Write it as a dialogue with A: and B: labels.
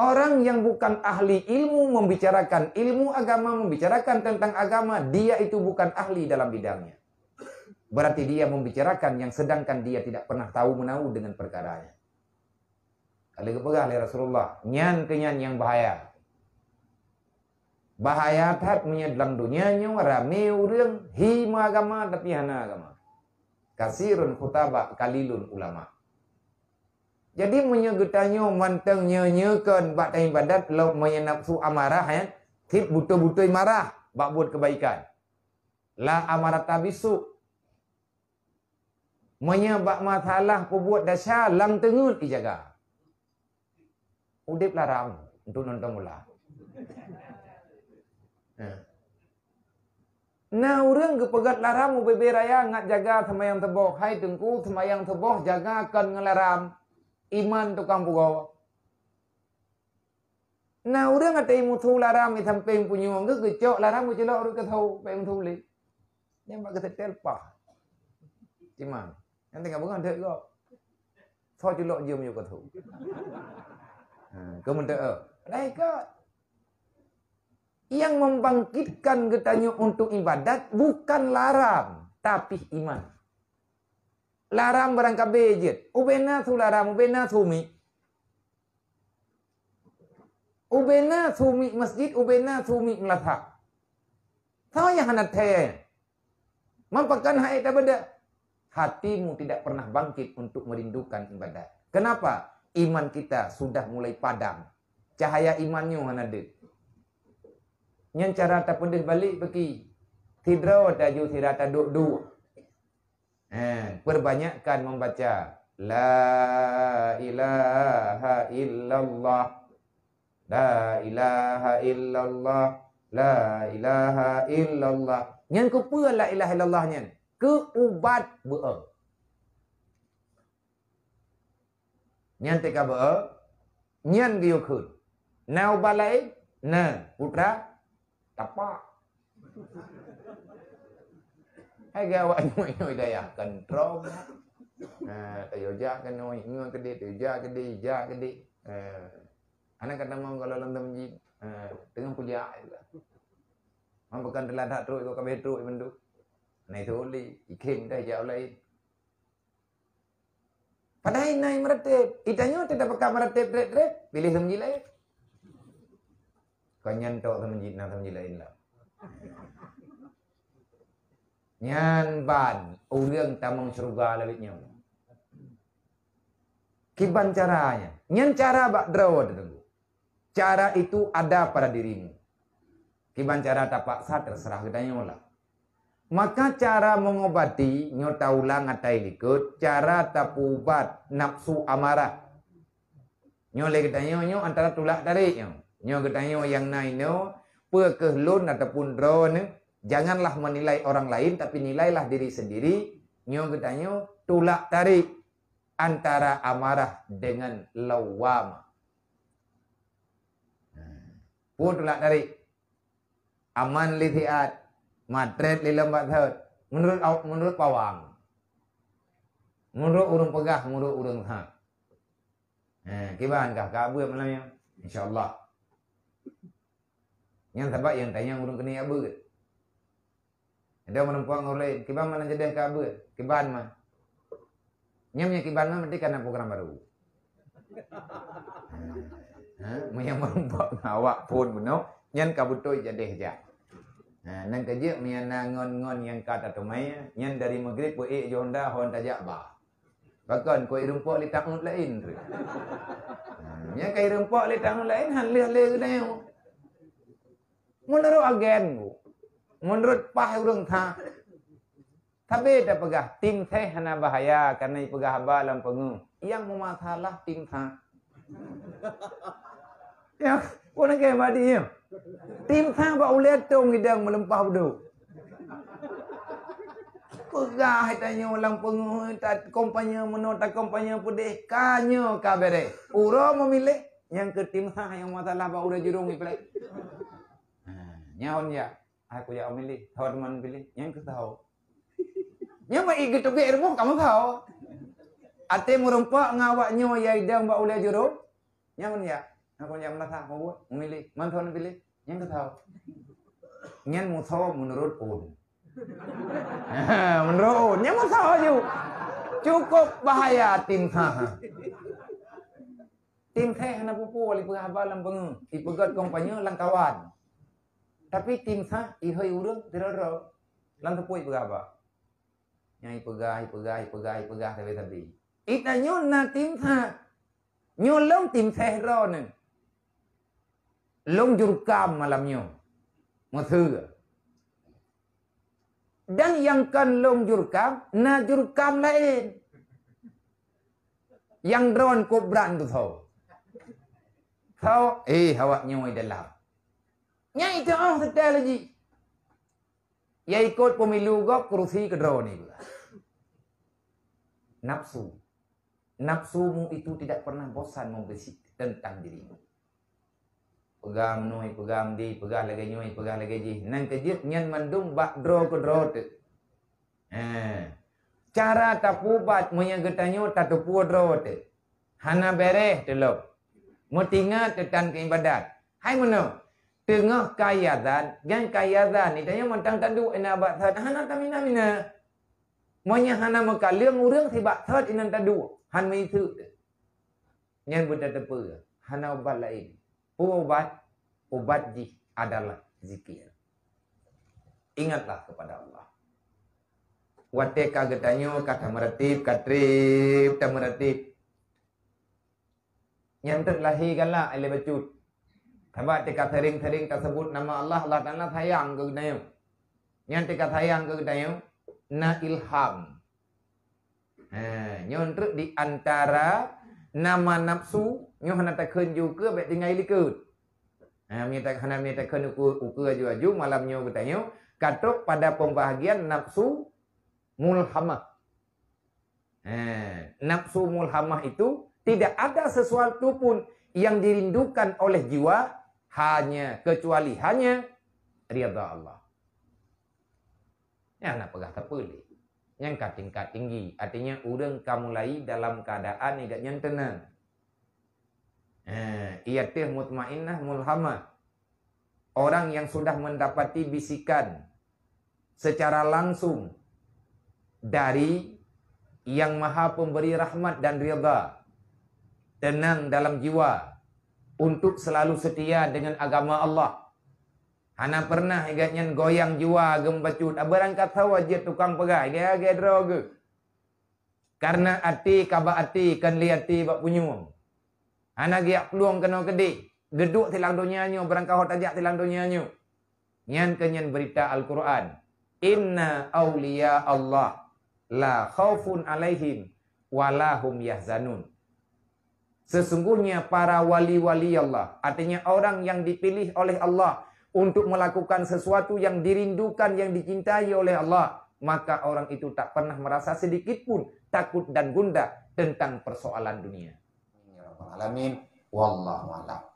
A: Orang yang bukan ahli ilmu membicarakan ilmu agama, membicarakan tentang agama, dia itu bukan ahli dalam bidangnya. Berarti dia membicarakan yang sedangkan dia tidak pernah tahu menahu dengan perkaranya. Kali kepegah oleh Rasulullah, nyan kenyan yang bahaya. Bahaya tat menyedang dunianya rame urang hima agama tapi hana agama. Kasirun khutaba kalilun ulama. Jadi munya getanyo mantengnya nyekan bak tahin badat lo munya nafsu amarah ya. Tip buto-buto marah bak buat kebaikan. La amarah tabisu. Munya bak masalah ku buat dasya lang tengut dijaga. Udip larang untuk nonton mula. Ha. Nah, orang kepegat larang ubi beraya ngat jaga sama yang teboh. Hai tengku sama yang teboh jagakan ngelaram iman tu kan bugawa. Na urang ate mu thu la ram itham peng punyu ang ke kecho la ram mu chelo ke thau peng thu le. Ne ba ke te Iman. Ente ka bugang dek go. Tho ju lo ke thu. Ha, ke mun te eh, Lai Yang membangkitkan getanya untuk ibadat bukan larang tapi iman. laram barang kabe jet ubena tu laram ubena sumi ubena sumi masjid ubena sumi melata yang hanat teh mampakan hai benda hatimu tidak pernah bangkit untuk merindukan ibadah kenapa iman kita sudah mulai padam cahaya imannya hanade nyen cara tak pedih balik pergi Tidra ta jauh, tidak tak duduk. Eh. Perbanyakkan membaca La ilaha illallah La ilaha illallah La ilaha illallah Yang kepa la ilaha illallah ni Ke ubat be'a Yang teka be'a Yang diukun Na ubat lain putra Tapak Hai gawak nyoi nyoi daya kontrol. Ha eh, tayo ja kan nyoi ngon kede tayo ja kede ja kede. Eh, anak kata ngon kalau lantam ji eh, tengah puja. Mampu kan telah dah teruk kau kabeh teruk mendu. Nai toli ikin dah jauh lain. Padahal nai meretep, itanya tidak pekak meretep retep, pilih semji lain. Kau nyantok semji, nak semji lain lah. Nyan ban urang tamang syurga lawitnya. Kiban caranya. Nyan cara bak draw tu. Cara itu ada pada dirimu. Kiban cara tak paksa terserah kita nyola. Maka cara mengobati nyota ulang atau ikut cara tak ubat nafsu amarah. Nyole kita nyonyo antara tulak dari nyonyo kita nyonyo yang naino perkehlon ataupun drone Janganlah menilai orang lain tapi nilailah diri sendiri. Nyo gedanyo tulak tarik antara amarah dengan lawama. Pun tulak tarik. Aman lithiat, matret lilam bathat. Menurut menurut pawang. Menurut urung pegah, menurut urung ha. Eh, kibahan kah kabu malamnya? Insyaallah. Yang sebab yang tanya urung kena ya ada menempuang orang lain. Kibang mana jadi kabe? Kibang mah. nyam Nyamnya kibang mah mesti karena program baru. Mereka menempuak awak pun benar. Nyan kabutoi jadi saja. Ha, nang kerja mereka nangon-ngon yang kata tu maya. Nyan dari maghrib pun ik eh, johonda hon tajak bah. Bahkan kau irumpuk li tangut lain. Nyan ha, kau irumpuk li tangut lain. Hanlih-hanlih ke dayo. Mula roh agen ku menurut pah urang tha tapi dah pegah tim teh hana bahaya karena pegah haba dalam pengu yang memasalah tim tha ya ko nak kayak mati ya tim tha ba ulet tong gedang melempah bedu pegah hai tanya ulang pengu tak kompanya mano tak kompanya pedih kanya kabere uro memilih yang ke tim tha yang masalah ba ulet jurung ni pelak ha, Nyahon ya aku jak milih tahu teman pilih yang ke tahu yang mai gitu ke ilmu kamu tahu ate murumpa ngawaknyo ya idang mbak ulah juru yang mun ya aku yang masa, tahu buat milih man pilih yang ke tahu yang tahu menurut pun, menurut ulun yang musaw ju cukup bahaya tim ha tim teh na pupu ali pegah balam bengu kompanyo lang kawan tapi tim sah, ihoi udah terorro, lantuk puy berapa? Yang ipegah, ipegah, ipegah, ipegah, tapi tapi. Ita nyun na tim sah, nyun long tim sah rone, long jurkam malam nyun, musuh. Dan yang kan long jurkam, na jurkam lain. Yang drone kubran tu tau. Tau, eh, awak nyun dalam. Yang itu ah setel lagi. Ya ikut pemilu ke kerusi ke ni juga. Nafsu. Nafsumu itu tidak pernah bosan membesit tentang dirimu. Pegang nuai, pegang di, pegang lagi nuai, pegang lagi di. Nang kejut, nyan mendung, bak dro ke dro tu. Cara tak pubat, kita getanyo, tak tupu dro tu. Hana bereh tu lo. Mertinga tu tan keibadat. Hai mana? tengah kayadan gan kayadan ni tanya mentang tadu ina abad sad hana tamina mina moyang hana maka leung urang sibak sad inan tadu han hana tu nyen buta tepe hana obat lain pu obat obat di adalah zikir ingatlah kepada Allah Wate ka getanyo kata meretip katrip ta meretip nyantet lahi gala ale becut sebab tika sering-sering tak tersebut nama Allah, Allah Ta'ala sayang ke kita Yang tika sayang ke kita Na ilham. Ha, nyontru di antara nama nafsu, nyuh hana takkan juga baik tinggal ikut. Ha, minta hana minta takkan uku, uku aju aju malam nyuh kita nyuh. Katuk pada pembahagian nafsu mulhamah. Ha, nafsu mulhamah itu tidak ada sesuatu pun yang dirindukan oleh jiwa hanya kecuali hanya ridha Allah. Ya nak pegah terpeli. Yang tingkat tinggi. Artinya urang lai dalam keadaan tidak nyentena. Ha, ia eh, mutmainnah mulhama Orang yang sudah mendapati bisikan secara langsung dari yang maha pemberi rahmat dan ridha. Tenang dalam jiwa untuk selalu setia dengan agama Allah. Hana pernah ingatnya goyang jiwa, gembacut. Abang kata wajib tukang pegai. Dia gedro ke. Karena hati kaba hati kan li hati bak punyum. Hana giak peluang kena kedik. Geduk tilang dunia nyu. Berangkah hot ajak tilang dunia nyu. Nyan kenyan berita Al-Quran. Inna awliya Allah. La khawfun alaihim. Walahum yahzanun. Sesungguhnya para wali-wali Allah, artinya orang yang dipilih oleh Allah untuk melakukan sesuatu yang dirindukan, yang dicintai oleh Allah, maka orang itu tak pernah merasa sedikit pun takut dan gundah tentang persoalan dunia. Ya Alhamdulillah. wallahu